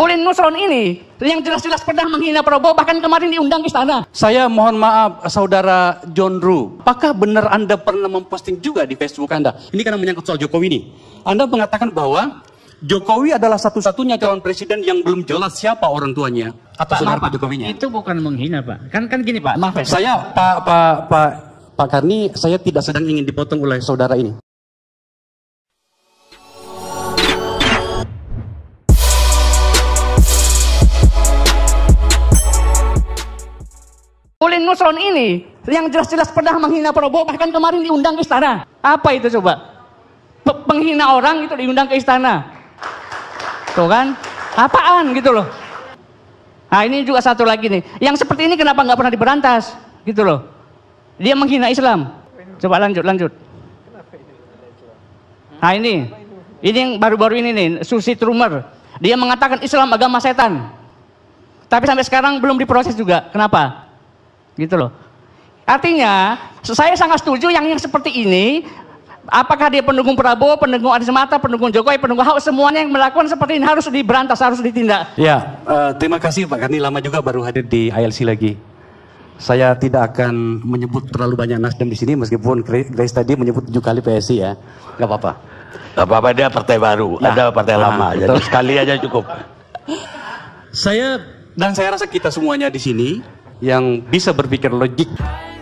Oleh Nusron ini yang jelas-jelas pernah menghina Prabowo bahkan kemarin diundang ke istana. Saya mohon maaf saudara John Ru, apakah benar Anda pernah memposting juga di Facebook Anda? Ini karena menyangkut soal Jokowi ini. Anda mengatakan bahwa Jokowi adalah satu-satunya calon presiden yang belum jelas siapa orang tuanya atau saudara Pak Jokowinya. Itu bukan menghina Pak. Kan kan gini Pak. Maaf ya. Saya Pak Pak Pak Pak Karni, saya tidak sedang ingin dipotong oleh saudara ini. Colin Nusron ini yang jelas-jelas pernah menghina Prabowo bahkan kemarin diundang ke istana. Apa itu coba? P penghina orang itu diundang ke istana. Tuh kan? Apaan gitu loh. Nah ini juga satu lagi nih. Yang seperti ini kenapa nggak pernah diberantas? Gitu loh. Dia menghina Islam. Coba lanjut, lanjut. Nah ini, ini yang baru-baru ini nih, Susi Trumer. Dia mengatakan Islam agama setan. Tapi sampai sekarang belum diproses juga. Kenapa? Gitu loh. Artinya, saya sangat setuju yang yang seperti ini apakah dia pendukung Prabowo, pendukung Anies Mata, pendukung Jokowi, pendukung Ahok, semuanya yang melakukan seperti ini harus diberantas, harus ditindak. Ya, uh, terima kasih Pak Karni lama juga baru hadir di ILC lagi. Saya tidak akan menyebut terlalu banyak Nasdem di sini meskipun Grace tadi menyebut tujuh kali PSI ya, nggak apa-apa. Gak apa-apa dia partai baru, nah, ada partai nah, lama, jadi sekali aja cukup. saya dan saya rasa kita semuanya di sini yang bisa berpikir logik.